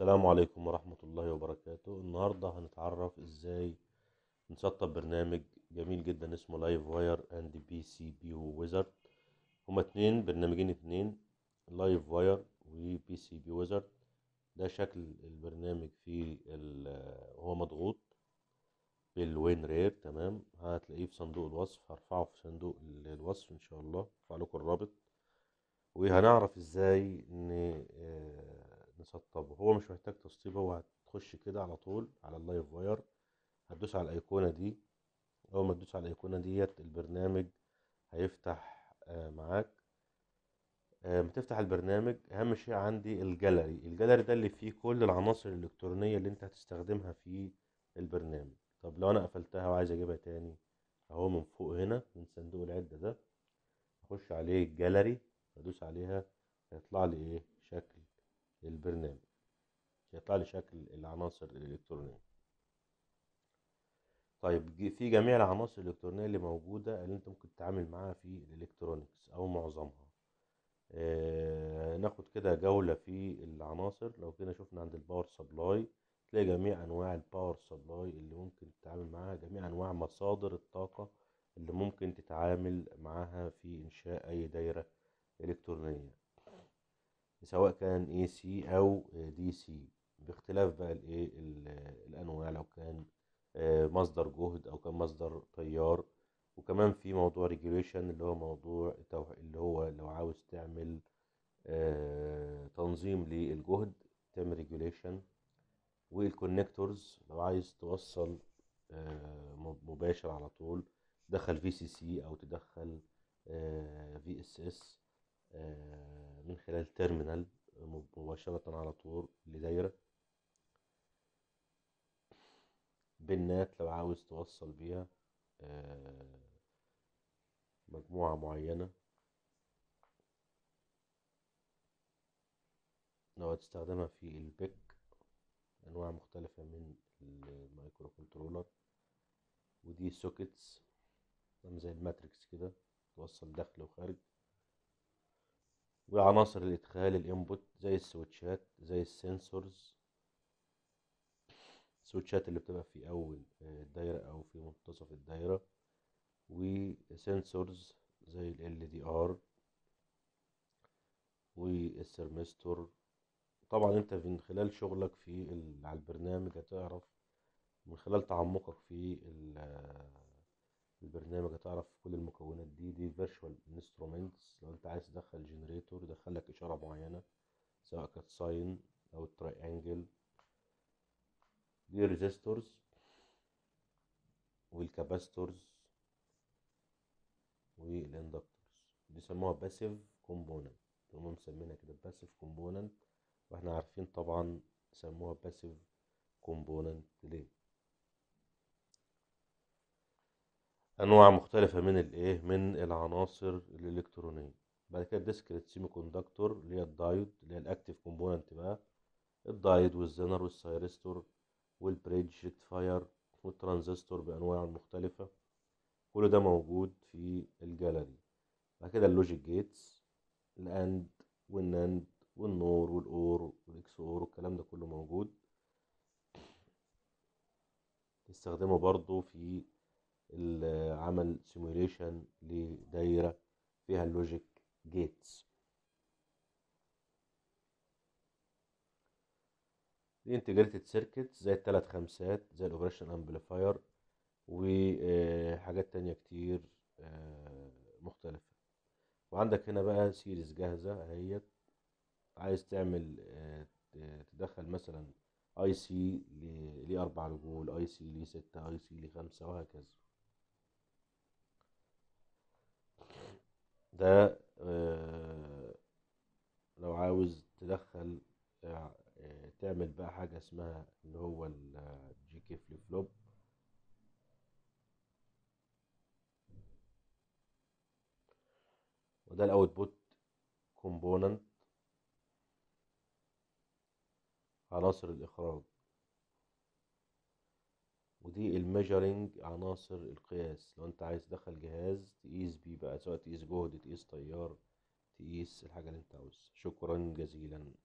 السلام عليكم ورحمة الله وبركاته النهاردة هنتعرف ازاي نسطب برنامج جميل جدا اسمه لايف واير اند بي سي بي ويزارد هما اتنين برنامجين اتنين لايف واير وبي سي بي ويزارد ده شكل البرنامج فيه هو مضغوط بالوين رير تمام هتلاقيه في صندوق الوصف هرفعه في صندوق الوصف ان شاء الله هرفع لكم الرابط وهنعرف ازاي نسطبه هو مش محتاج تسطيب هو هتخش كده على طول على اللايف واير هتدوس على الايقونه دي اول ما تدوس على الايقونه ديت البرنامج هيفتح آه، معاك بتفتح آه، البرنامج اهم شيء عندي الجاليري الجاليري ده اللي فيه كل العناصر الالكترونيه اللي انت هتستخدمها في البرنامج طب لو انا قفلتها وعايز اجيبها تاني اهو من فوق هنا من صندوق العده ده اخش عليه الجاليري ادوس عليها هيطلع لي ايه شكل البرنامج يطلع لي شكل العناصر الإلكترونية طيب في جميع العناصر الإلكترونية اللي موجودة اللي أنت ممكن تتعامل معاها في الالكترونكس أو معظمها آه ناخد كده جولة في العناصر لو كده شفنا عند الباور سبلاي تلاقي جميع أنواع الباور سبلاي اللي ممكن تتعامل معاها جميع أنواع مصادر الطاقة اللي ممكن تتعامل معاها في إنشاء أي دايرة إلكترونية سواء كان اي سي او دي سي باختلاف بقى الايه الانواع لو كان آه، مصدر جهد او كان مصدر تيار وكمان في موضوع ريجوليشن اللي هو موضوع اللي هو لو عاوز تعمل آه، تنظيم للجهد تعمل ريجوليشن والكونكتورز لو عايز توصل آه، مباشر على طول تدخل في سي سي او تدخل في اس اس آه، من خلال تيرمينال مباشرة على طول لدايرة بنات لو عاوز توصل بيها آه، مجموعة معينة لو هتستخدمها في البيك أنواع مختلفة من المايكرو كنترولر ودي سوكيتس زي الماتريكس كده توصل داخل وخارج وعناصر الادخال الانبوت زي السويتشات زي السنسورز السويتشات اللي بتبقى في اول الدايره آه، او في منتصف الدايره وسنسورز زي ال دي ار والسيرمستور طبعا انت من خلال شغلك في على البرنامج هتعرف من خلال تعمقك في البرنامج هتعرف كل المكونات دي دي فيرتشوال انسترومنتس لو انت عايز تدخل جنريتور يدخلك اشاره معينه سواء كانت ساين او تريانجل دي ريزيستورز والكاباستورز والاندكتورز بيسموها باسيف كومبوننت هما مسمينها كده باسيف كومبوننت واحنا عارفين طبعا سموها باسيف كومبوننت ليه انواع مختلفه من الايه من العناصر الالكترونيه بعد كده الديسكريت سيمي كوندكتور اللي هي الدايود اللي هي الاكتيف كومبوننت بقى الدايود والزنر والسايرستور والبريدج ريكتفاير والترانزستور بانواعه المختلفه كل ده موجود في الجاليري بعد كده اللوجيك جيتس الاند والناند والنور والاور والاكس اور والكلام ده كله موجود نستخدمه برضو في عمل سيموليشن لدايرة فيها اللوجيك جيتس دي انتجريتد سيركت زي الثلاث خمسات زي الاوبريشن امبليفاير وحاجات آه، تانية كتير آه، مختلفة وعندك هنا بقى سيريز جاهزة اهيت عايز تعمل آه، تدخل مثلا اي سي لأربع اربع رجول اي سي لستة ستة اي سي لخمسة خمسة وهكذا ده آه، لو عاوز تدخل آه، تعمل بقى حاجة اسمها اللي هو الجي كي فليب فلوب وده الاوتبوت كومبوننت عناصر الاخراج ودي الميجرنج عناصر القياس لو انت عايز تدخل جهاز تقيس بيه بقى سواء تقيس جهد تقيس تيار تقيس الحاجة اللي انت عاوزها شكرا جزيلا